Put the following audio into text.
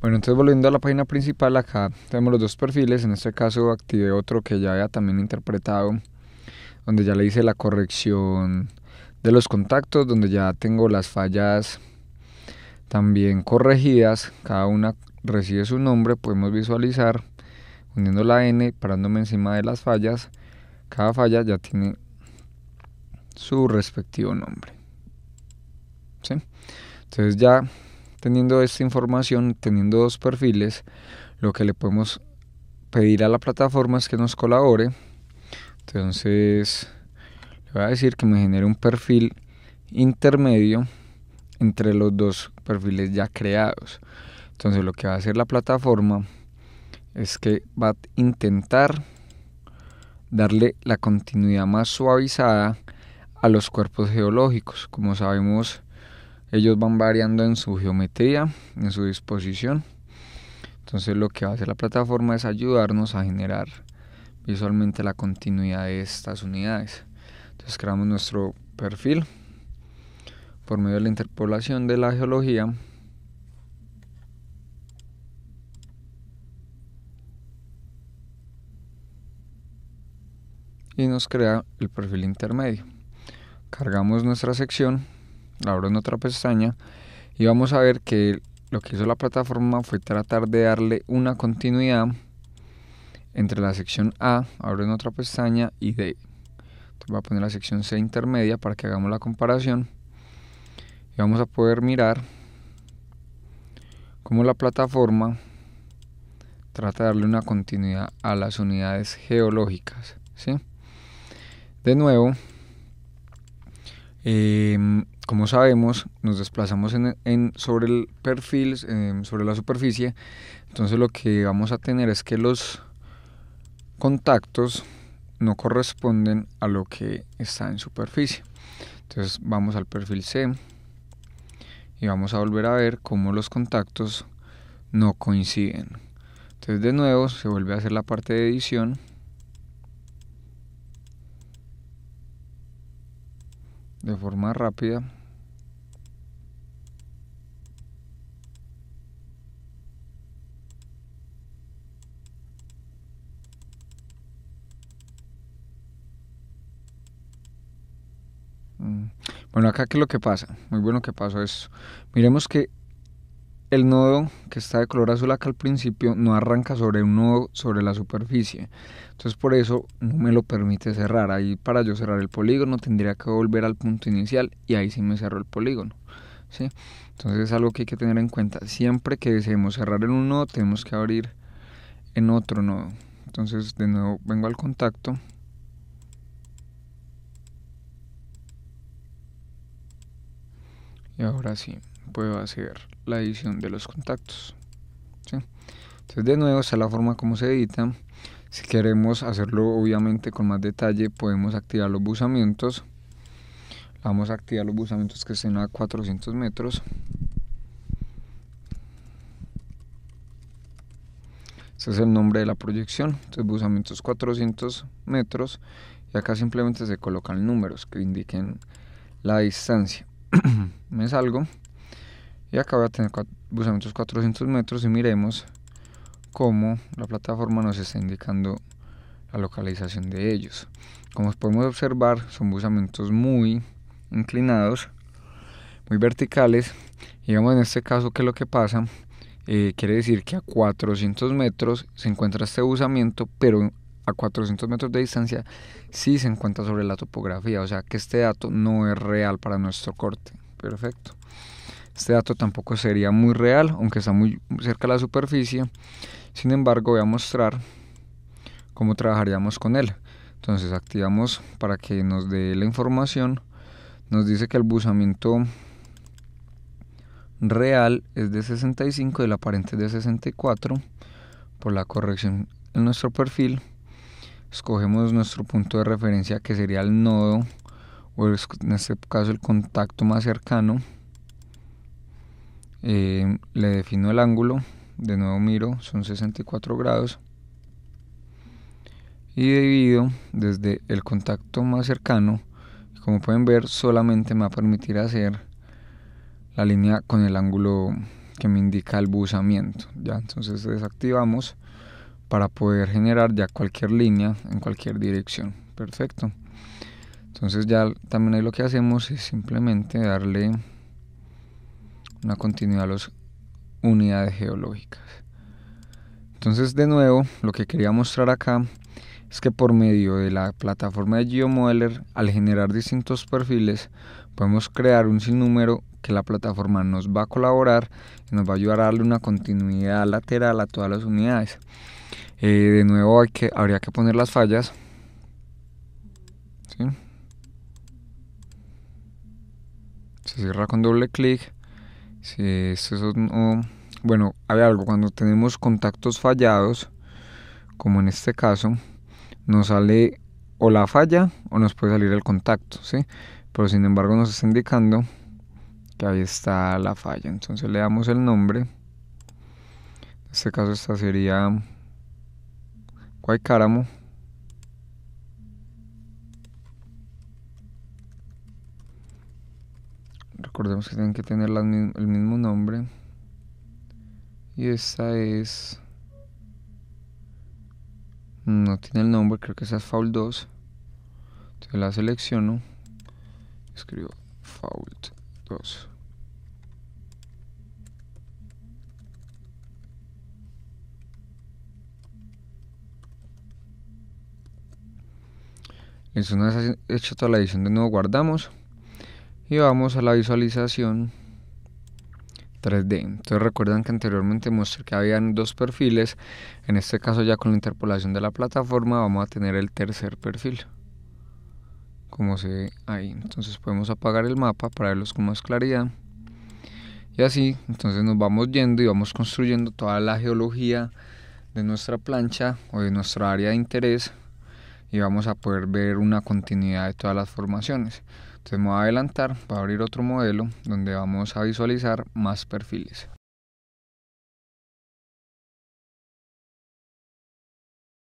Bueno, entonces volviendo a la página principal, acá tenemos los dos perfiles. En este caso activé otro que ya había también interpretado, donde ya le hice la corrección de los contactos, donde ya tengo las fallas también corregidas. Cada una recibe su nombre, podemos visualizar uniendo la N, parándome encima de las fallas. Cada falla ya tiene su respectivo nombre. ¿Sí? Entonces ya teniendo esta información, teniendo dos perfiles, lo que le podemos pedir a la plataforma es que nos colabore. Entonces, le voy a decir que me genere un perfil intermedio entre los dos perfiles ya creados. Entonces, lo que va a hacer la plataforma es que va a intentar darle la continuidad más suavizada a los cuerpos geológicos. Como sabemos, ellos van variando en su geometría, en su disposición. Entonces lo que va a hacer la plataforma es ayudarnos a generar visualmente la continuidad de estas unidades. Entonces creamos nuestro perfil por medio de la interpolación de la geología. Y nos crea el perfil intermedio. Cargamos nuestra sección abro en otra pestaña y vamos a ver que lo que hizo la plataforma fue tratar de darle una continuidad entre la sección A, abro en otra pestaña, y D. voy a poner la sección C intermedia para que hagamos la comparación. Y vamos a poder mirar cómo la plataforma trata de darle una continuidad a las unidades geológicas. ¿sí? De nuevo, eh, como sabemos, nos desplazamos en, sobre el perfil, em, sobre la superficie. Entonces lo que vamos a tener es que los contactos no corresponden a lo que está en superficie. Entonces vamos al perfil C y vamos a volver a ver cómo los contactos no coinciden. Entonces de nuevo se vuelve a hacer la parte de edición. De forma rápida Mm. Bueno, acá qué es lo que pasa. Muy bueno que pasó esto. Miremos que el nodo que está de color azul acá al principio no arranca sobre un nodo sobre la superficie. Entonces por eso no me lo permite cerrar. Ahí para yo cerrar el polígono tendría que volver al punto inicial y ahí sí me cerró el polígono. Entonces es algo que hay que tener en cuenta. Siempre que deseemos cerrar en un nodo tenemos que abrir en otro nodo. Entonces de nuevo vengo al contacto y ahora sí puedo hacer la edición de los contactos entonces de nuevo es la forma como se edita si queremos hacerlo obviamente con más detalle podemos activar los buzamientos vamos a activar los buzamientos que estén a 400 metros este es el nombre de la proyección entonces buzamientos 400 metros y acá simplemente se colocan números que indiquen la distancia me salgo y acá voy a tener 400 metros y miremos cómo la plataforma nos está indicando la localización de ellos. Como podemos observar, son busamientos muy inclinados, muy verticales. Digamos en este caso que lo que pasa eh, quiere decir que a 400 metros se encuentra este buzamiento pero a 400 metros de distancia, sí se encuentra sobre la topografía, o sea que este dato no es real para nuestro corte. Perfecto. Este dato tampoco sería muy real, aunque está muy cerca de la superficie. Sin embargo, voy a mostrar cómo trabajaríamos con él. Entonces activamos para que nos dé la información. Nos dice que el buzamiento real es de 65 y el aparente de 64 por la corrección en nuestro perfil escogemos nuestro punto de referencia que sería el nodo o en este caso el contacto más cercano eh, le defino el ángulo de nuevo miro son 64 grados y divido desde el contacto más cercano como pueden ver solamente me va a permitir hacer la línea con el ángulo que me indica el buzamiento ya entonces desactivamos para poder generar ya cualquier línea en cualquier dirección. Perfecto. Entonces ya también lo que hacemos es simplemente darle una continuidad a las unidades geológicas. Entonces de nuevo lo que quería mostrar acá es que por medio de la plataforma de GeoModeler al generar distintos perfiles podemos crear un sinnúmero que la plataforma nos va a colaborar y nos va a ayudar a darle una continuidad lateral a todas las unidades. Eh, de nuevo hay que, habría que poner las fallas. Se cierra con doble clic. Si bueno, hay algo. Cuando tenemos contactos fallados, como en este caso, nos sale o la falla o nos puede salir el contacto. ¿sí? Pero sin embargo nos está indicando que ahí está la falla. Entonces le damos el nombre. En este caso esta sería caramo. Recordemos que tienen que tener el mismo nombre. Y esta es... No tiene el nombre, creo que esa es Fault 2. Entonces la selecciono. Escribo Fault 2. Entonces una vez hecho toda la edición de nuevo guardamos y vamos a la visualización 3D. Entonces recuerdan que anteriormente mostré que habían dos perfiles. En este caso ya con la interpolación de la plataforma vamos a tener el tercer perfil. Como se ve ahí. Entonces podemos apagar el mapa para verlos con más claridad. Y así, entonces nos vamos yendo y vamos construyendo toda la geología de nuestra plancha o de nuestra área de interés y vamos a poder ver una continuidad de todas las formaciones. Entonces me voy a adelantar, para abrir otro modelo donde vamos a visualizar más perfiles.